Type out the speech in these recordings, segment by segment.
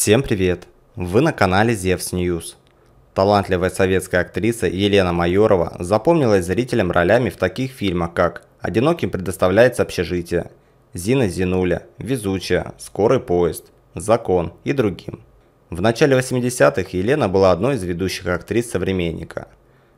Всем привет! Вы на канале Зевс News. Талантливая советская актриса Елена Майорова запомнилась зрителям ролями в таких фильмах, как «Одиноким предоставляется общежитие», «Зина Зинуля», «Везучая», «Скорый поезд», «Закон» и другим. В начале 80-х Елена была одной из ведущих актрис «Современника».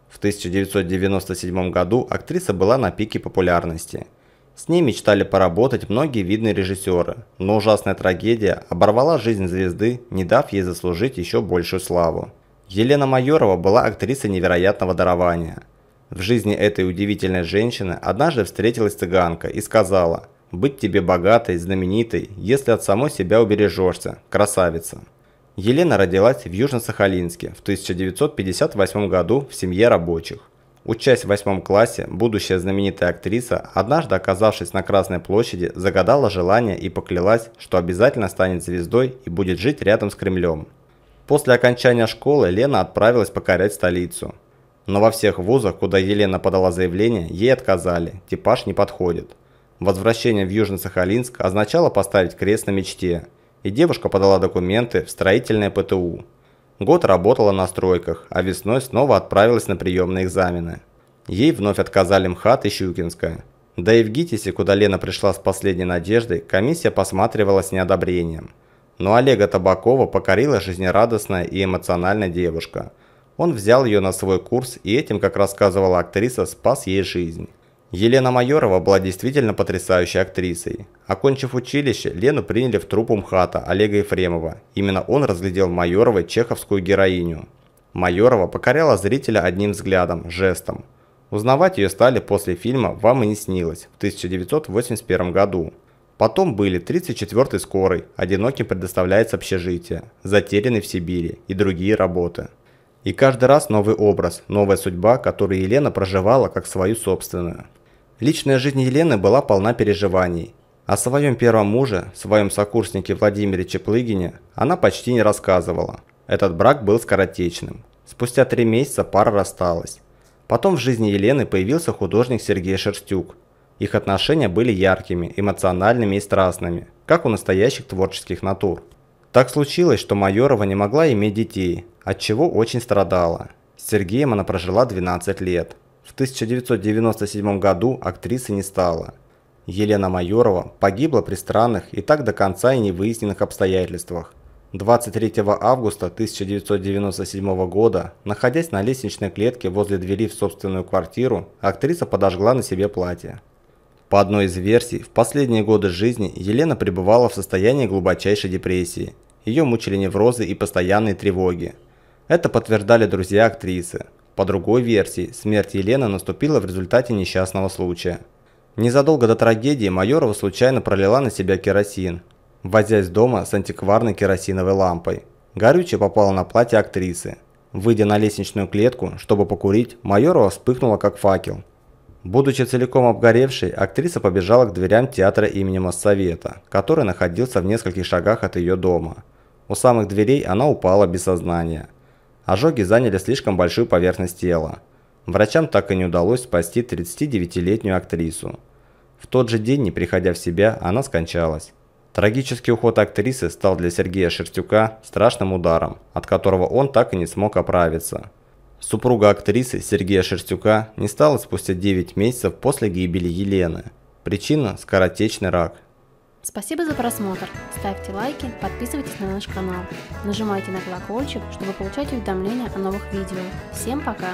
В 1997 году актриса была на пике популярности – с ней мечтали поработать многие видные режиссеры, но ужасная трагедия оборвала жизнь звезды, не дав ей заслужить еще большую славу. Елена Майорова была актрисой невероятного дарования. В жизни этой удивительной женщины однажды встретилась цыганка и сказала «Быть тебе богатой, знаменитой, если от самой себя убережешься, красавица». Елена родилась в Южно-Сахалинске в 1958 году в семье рабочих. Учась в восьмом классе, будущая знаменитая актриса, однажды оказавшись на Красной площади, загадала желание и поклялась, что обязательно станет звездой и будет жить рядом с Кремлем. После окончания школы Лена отправилась покорять столицу. Но во всех вузах, куда Елена подала заявление, ей отказали, типаж не подходит. Возвращение в Южно-Сахалинск означало поставить крест на мечте, и девушка подала документы в строительное ПТУ – Год работала на стройках, а весной снова отправилась на приемные экзамены. Ей вновь отказали МХАТ и Щукинская. Да и в ГИТИСе, куда Лена пришла с последней надеждой, комиссия посматривала с неодобрением. Но Олега Табакова покорила жизнерадостная и эмоциональная девушка. Он взял ее на свой курс и этим, как рассказывала актриса, спас ей жизнь. Елена Майорова была действительно потрясающей актрисой. Окончив училище, Лену приняли в труппу МХАТа Олега Ефремова. Именно он разглядел в Майоровой чеховскую героиню. Майорова покоряла зрителя одним взглядом, жестом. Узнавать ее стали после фильма «Вам и не снилось» в 1981 году. Потом были 34-й скорой, одиноким предоставляется общежитие, затерянный в Сибири и другие работы. И каждый раз новый образ, новая судьба, которую Елена проживала как свою собственную. Личная жизнь Елены была полна переживаний. О своем первом муже, своем сокурснике Владимире Чеплыгине, она почти не рассказывала. Этот брак был скоротечным. Спустя три месяца пара рассталась. Потом в жизни Елены появился художник Сергей Шерстюк. Их отношения были яркими, эмоциональными и страстными, как у настоящих творческих натур. Так случилось, что Майорова не могла иметь детей, от чего очень страдала. С Сергеем она прожила 12 лет. В 1997 году актрисы не стало. Елена Майорова погибла при странных и так до конца и не выясненных обстоятельствах. 23 августа 1997 года, находясь на лестничной клетке возле двери в собственную квартиру, актриса подожгла на себе платье. По одной из версий, в последние годы жизни Елена пребывала в состоянии глубочайшей депрессии. Ее мучили неврозы и постоянные тревоги. Это подтверждали друзья актрисы. По другой версии, смерть Елены наступила в результате несчастного случая. Незадолго до трагедии Майорова случайно пролила на себя керосин, возясь дома с антикварной керосиновой лампой. Горючее попало на платье актрисы. Выйдя на лестничную клетку, чтобы покурить, Майорова вспыхнула как факел. Будучи целиком обгоревшей, актриса побежала к дверям театра имени Моссовета, который находился в нескольких шагах от ее дома. У самых дверей она упала без сознания. Ожоги заняли слишком большую поверхность тела. Врачам так и не удалось спасти 39-летнюю актрису. В тот же день, не приходя в себя, она скончалась. Трагический уход актрисы стал для Сергея Шерстюка страшным ударом, от которого он так и не смог оправиться. Супруга актрисы Сергея Шерстюка не стала спустя 9 месяцев после гибели Елены. Причина – скоротечный рак, Спасибо за просмотр. Ставьте лайки, подписывайтесь на наш канал. Нажимайте на колокольчик, чтобы получать уведомления о новых видео. Всем пока!